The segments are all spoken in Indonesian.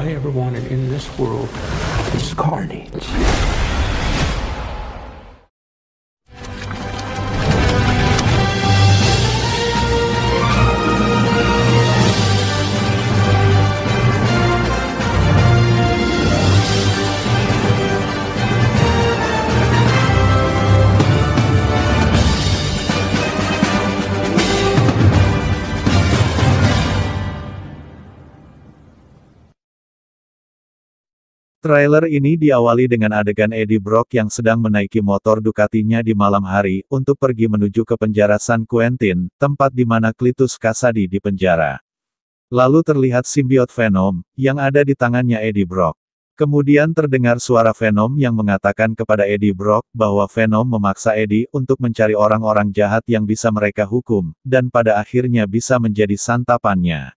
I ever wanted in this world is carnage. Trailer ini diawali dengan adegan Eddie Brock yang sedang menaiki motor Ducatinya di malam hari untuk pergi menuju ke penjara San Quentin, tempat di mana Clitus Kasadi dipenjara. Lalu terlihat simbiot Venom yang ada di tangannya Eddie Brock. Kemudian terdengar suara Venom yang mengatakan kepada Eddie Brock bahwa Venom memaksa Eddie untuk mencari orang-orang jahat yang bisa mereka hukum, dan pada akhirnya bisa menjadi santapannya.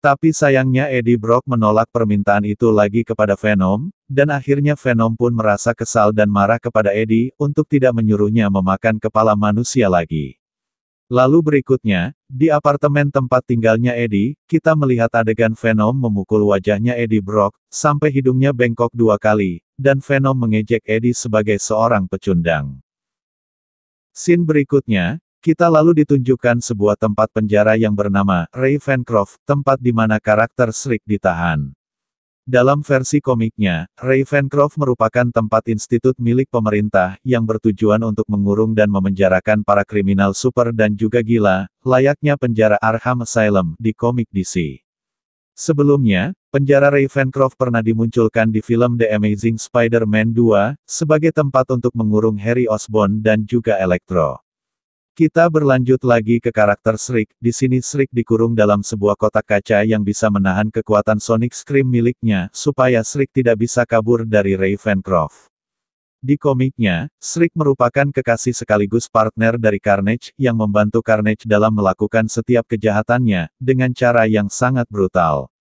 Tapi sayangnya Eddie Brock menolak permintaan itu lagi kepada Venom, dan akhirnya Venom pun merasa kesal dan marah kepada Eddie untuk tidak menyuruhnya memakan kepala manusia lagi. Lalu berikutnya, di apartemen tempat tinggalnya Eddie, kita melihat adegan Venom memukul wajahnya Eddie Brock, sampai hidungnya bengkok dua kali, dan Venom mengejek Eddie sebagai seorang pecundang. Scene berikutnya, kita lalu ditunjukkan sebuah tempat penjara yang bernama Ravencroft, tempat di mana karakter Shriek ditahan. Dalam versi komiknya, Ravencroft merupakan tempat institut milik pemerintah yang bertujuan untuk mengurung dan memenjarakan para kriminal super dan juga gila, layaknya penjara Arkham Asylum di komik DC. Sebelumnya, penjara Ravencroft pernah dimunculkan di film The Amazing Spider-Man 2 sebagai tempat untuk mengurung Harry Osborn dan juga Electro. Kita berlanjut lagi ke karakter Shriek, di sini Shriek dikurung dalam sebuah kotak kaca yang bisa menahan kekuatan Sonic Scream miliknya, supaya Shriek tidak bisa kabur dari Ravencroft. Di komiknya, Shriek merupakan kekasih sekaligus partner dari Carnage yang membantu Carnage dalam melakukan setiap kejahatannya, dengan cara yang sangat brutal.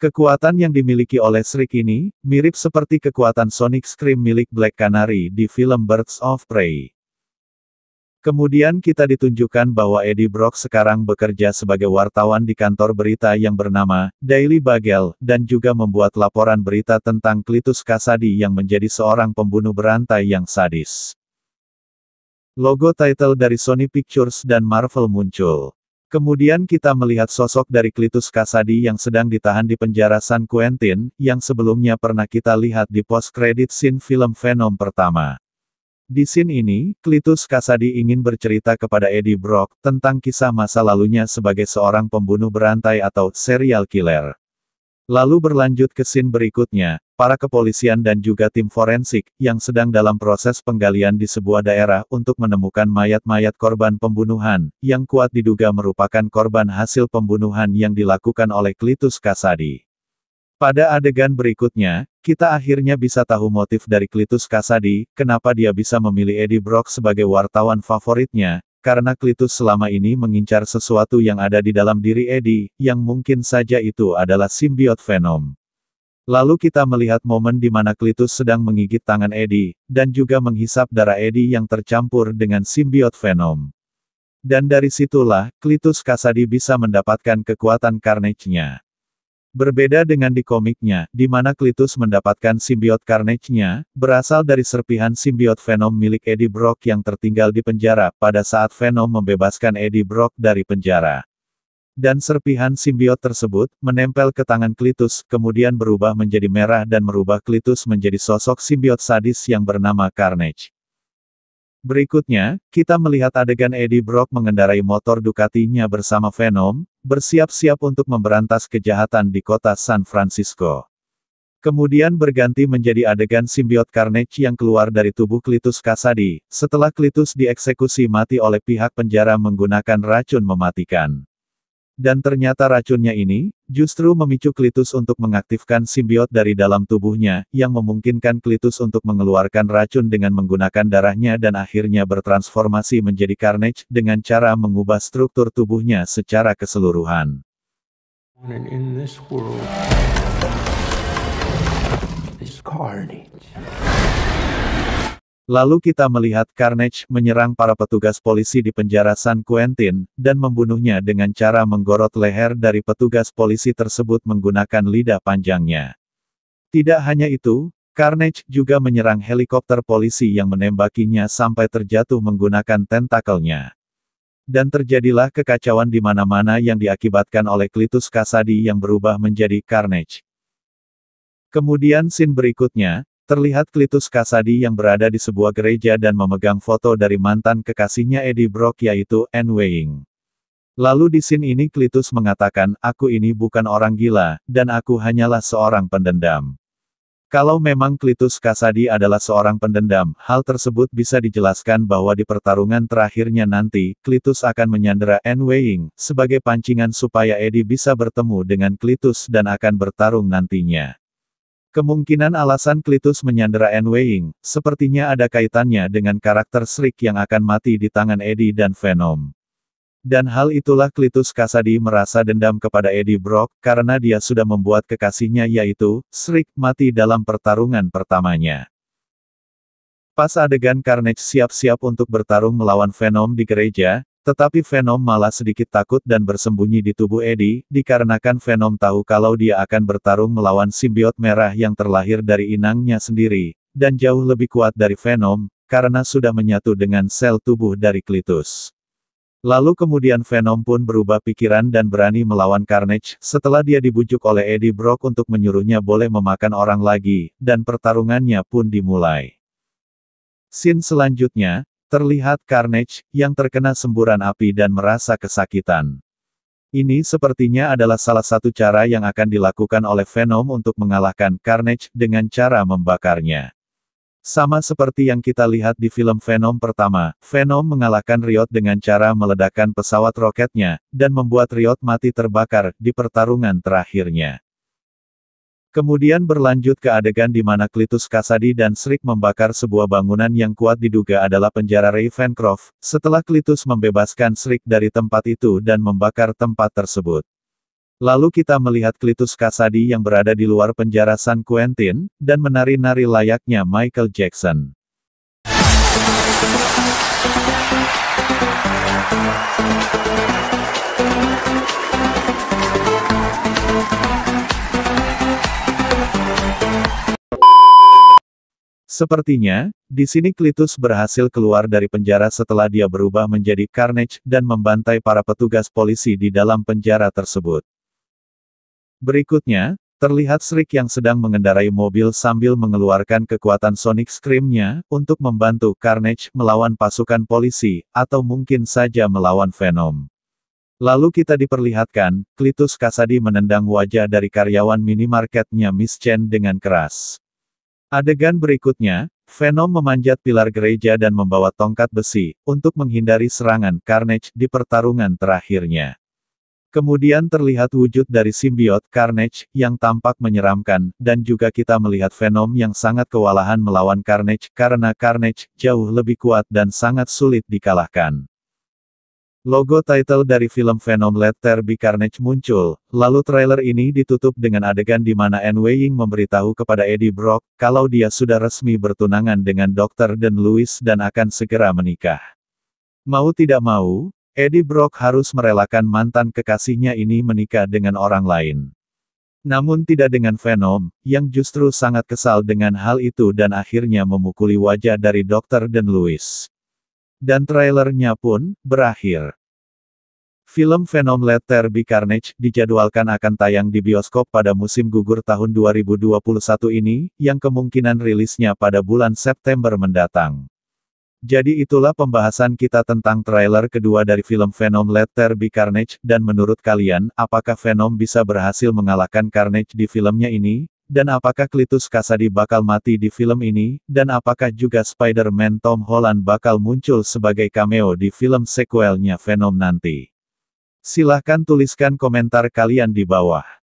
Kekuatan yang dimiliki oleh Shriek ini, mirip seperti kekuatan Sonic Scream milik Black Canary di film Birds of Prey. Kemudian kita ditunjukkan bahwa Eddie Brock sekarang bekerja sebagai wartawan di kantor berita yang bernama Daily Bagel, dan juga membuat laporan berita tentang Klitus Kasadi yang menjadi seorang pembunuh berantai yang sadis. Logo title dari Sony Pictures dan Marvel muncul. Kemudian kita melihat sosok dari Klitus Kasadi yang sedang ditahan di penjara San Quentin, yang sebelumnya pernah kita lihat di post-credit scene film Venom pertama. Di scene ini, Klitus Kasadi ingin bercerita kepada Eddie Brock tentang kisah masa lalunya sebagai seorang pembunuh berantai atau serial killer. Lalu berlanjut ke scene berikutnya, para kepolisian dan juga tim forensik, yang sedang dalam proses penggalian di sebuah daerah untuk menemukan mayat-mayat korban pembunuhan, yang kuat diduga merupakan korban hasil pembunuhan yang dilakukan oleh Klitus Kasadi. Pada adegan berikutnya, kita akhirnya bisa tahu motif dari Klitus Kasadi, kenapa dia bisa memilih Eddie Brock sebagai wartawan favoritnya, karena Klitus selama ini mengincar sesuatu yang ada di dalam diri Eddie, yang mungkin saja itu adalah simbiot Venom. Lalu kita melihat momen di mana Klitus sedang menggigit tangan Eddie, dan juga menghisap darah Eddie yang tercampur dengan simbiot Venom. Dan dari situlah, Klitus Kasadi bisa mendapatkan kekuatan Carnage-nya. Berbeda dengan di komiknya, di mana Klitus mendapatkan simbiot Carnage-nya, berasal dari serpihan simbiot Venom milik Eddie Brock yang tertinggal di penjara pada saat Venom membebaskan Eddie Brock dari penjara. Dan serpihan simbiot tersebut menempel ke tangan Klitus, kemudian berubah menjadi merah dan merubah Klitus menjadi sosok simbiot sadis yang bernama Carnage. Berikutnya, kita melihat adegan Eddie Brock mengendarai motor Ducatinya bersama Venom, bersiap-siap untuk memberantas kejahatan di kota San Francisco. Kemudian berganti menjadi adegan simbiot Carnage yang keluar dari tubuh Klitus Kasadi, setelah Klitus dieksekusi mati oleh pihak penjara menggunakan racun mematikan. Dan ternyata racunnya ini, justru memicu Klitus untuk mengaktifkan simbiot dari dalam tubuhnya, yang memungkinkan Klitus untuk mengeluarkan racun dengan menggunakan darahnya dan akhirnya bertransformasi menjadi Carnage dengan cara mengubah struktur tubuhnya secara keseluruhan. carnage. Lalu kita melihat Carnage menyerang para petugas polisi di penjara San Quentin, dan membunuhnya dengan cara menggorot leher dari petugas polisi tersebut menggunakan lidah panjangnya. Tidak hanya itu, Carnage juga menyerang helikopter polisi yang menembakinya sampai terjatuh menggunakan tentakelnya. Dan terjadilah kekacauan di mana-mana yang diakibatkan oleh Klitus Kasadi yang berubah menjadi Carnage. Kemudian scene berikutnya, Terlihat Klitus Kasadi yang berada di sebuah gereja dan memegang foto dari mantan kekasihnya Eddie Brock yaitu Anne Weying. Lalu di scene ini Klitus mengatakan, aku ini bukan orang gila, dan aku hanyalah seorang pendendam. Kalau memang Klitus Kasadi adalah seorang pendendam, hal tersebut bisa dijelaskan bahwa di pertarungan terakhirnya nanti, Klitus akan menyandera Anne Weying, sebagai pancingan supaya Eddie bisa bertemu dengan Klitus dan akan bertarung nantinya. Kemungkinan alasan Klitus menyandera Weying, sepertinya ada kaitannya dengan karakter Srik yang akan mati di tangan Eddie dan Venom. Dan hal itulah Klitus Kasadi merasa dendam kepada Eddie Brock karena dia sudah membuat kekasihnya yaitu, Srik, mati dalam pertarungan pertamanya. Pas adegan Carnage siap-siap untuk bertarung melawan Venom di gereja, tetapi Venom malah sedikit takut dan bersembunyi di tubuh Eddie, dikarenakan Venom tahu kalau dia akan bertarung melawan simbiot merah yang terlahir dari inangnya sendiri, dan jauh lebih kuat dari Venom, karena sudah menyatu dengan sel tubuh dari Klitus. Lalu kemudian Venom pun berubah pikiran dan berani melawan Carnage, setelah dia dibujuk oleh Eddie Brock untuk menyuruhnya boleh memakan orang lagi, dan pertarungannya pun dimulai. Scene selanjutnya, Terlihat Carnage, yang terkena semburan api dan merasa kesakitan. Ini sepertinya adalah salah satu cara yang akan dilakukan oleh Venom untuk mengalahkan Carnage dengan cara membakarnya. Sama seperti yang kita lihat di film Venom pertama, Venom mengalahkan Riot dengan cara meledakkan pesawat roketnya, dan membuat Riot mati terbakar di pertarungan terakhirnya. Kemudian berlanjut ke adegan di mana Klitus Kasadi dan Srik membakar sebuah bangunan yang kuat diduga adalah penjara Ray setelah Klitus membebaskan Srik dari tempat itu dan membakar tempat tersebut. Lalu kita melihat Klitus Kasadi yang berada di luar penjara San Quentin, dan menari-nari layaknya Michael Jackson. Sepertinya, di sini Klitus berhasil keluar dari penjara setelah dia berubah menjadi Carnage dan membantai para petugas polisi di dalam penjara tersebut. Berikutnya, terlihat Srik yang sedang mengendarai mobil sambil mengeluarkan kekuatan Sonic Scream-nya untuk membantu Carnage melawan pasukan polisi, atau mungkin saja melawan Venom. Lalu kita diperlihatkan, Klitus Kasadi menendang wajah dari karyawan minimarketnya Miss Chen dengan keras. Adegan berikutnya, Venom memanjat pilar gereja dan membawa tongkat besi, untuk menghindari serangan Carnage di pertarungan terakhirnya. Kemudian terlihat wujud dari simbiot Carnage, yang tampak menyeramkan, dan juga kita melihat Venom yang sangat kewalahan melawan Carnage, karena Carnage, jauh lebih kuat dan sangat sulit dikalahkan. Logo title dari film Venom Letter There Be Carnage muncul, lalu trailer ini ditutup dengan adegan di mana Anne Weying memberitahu kepada Eddie Brock, kalau dia sudah resmi bertunangan dengan Dr. Dan Lewis dan akan segera menikah. Mau tidak mau, Eddie Brock harus merelakan mantan kekasihnya ini menikah dengan orang lain. Namun tidak dengan Venom, yang justru sangat kesal dengan hal itu dan akhirnya memukuli wajah dari Dr. Dan Lewis. Dan trailernya pun, berakhir. Film Venom Let There Be Carnage dijadwalkan akan tayang di bioskop pada musim gugur tahun 2021 ini, yang kemungkinan rilisnya pada bulan September mendatang. Jadi itulah pembahasan kita tentang trailer kedua dari film Venom Let There Be Carnage, dan menurut kalian, apakah Venom bisa berhasil mengalahkan Carnage di filmnya ini? Dan apakah Klitus Kasadi bakal mati di film ini? Dan apakah juga Spider-Man Tom Holland bakal muncul sebagai cameo di film sequelnya Venom nanti? Silahkan tuliskan komentar kalian di bawah.